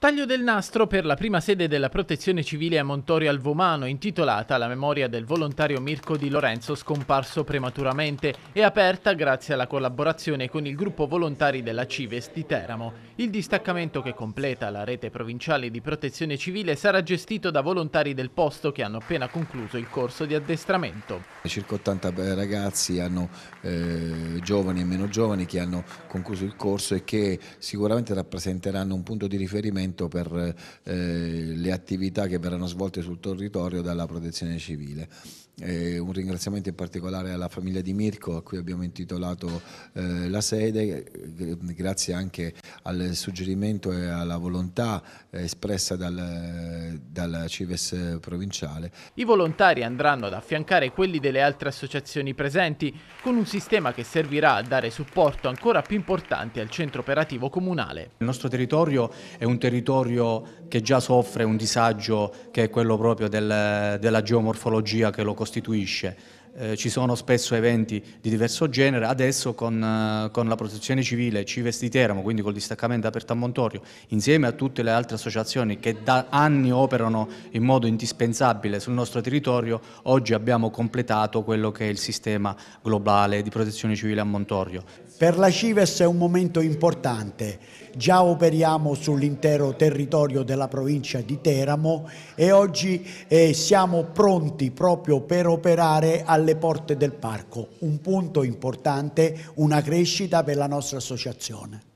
Taglio del nastro per la prima sede della Protezione Civile a Montorio al Vomano, intitolata alla memoria del volontario Mirko Di Lorenzo scomparso prematuramente e aperta grazie alla collaborazione con il gruppo volontari della Cives di Teramo. Il distaccamento che completa la rete provinciale di Protezione Civile sarà gestito da volontari del posto che hanno appena concluso il corso di addestramento. Circa 80 eh, ragazzi, hanno, eh, giovani e meno giovani, che hanno concluso il corso e che sicuramente rappresenteranno un punto di riferimento finanziamento per eh, le attività che verranno svolte sul territorio dalla protezione civile. Eh, un ringraziamento in particolare alla famiglia di Mirko a cui abbiamo intitolato eh, la sede, eh, grazie anche al suggerimento e alla volontà eh, espressa dal, dal Cives provinciale. I volontari andranno ad affiancare quelli delle altre associazioni presenti con un sistema che servirà a dare supporto ancora più importante al centro operativo comunale. Il nostro territorio è un territorio territorio che già soffre un disagio che è quello proprio del, della geomorfologia che lo costituisce eh, ci sono spesso eventi di diverso genere, adesso con, eh, con la protezione civile Cives di Teramo, quindi col distaccamento aperto a Montorio, insieme a tutte le altre associazioni che da anni operano in modo indispensabile sul nostro territorio, oggi abbiamo completato quello che è il sistema globale di protezione civile a Montorio. Per la Cives è un momento importante, già operiamo sull'intero territorio della provincia di Teramo e oggi eh, siamo pronti proprio per operare al alle porte del parco, un punto importante, una crescita per la nostra associazione.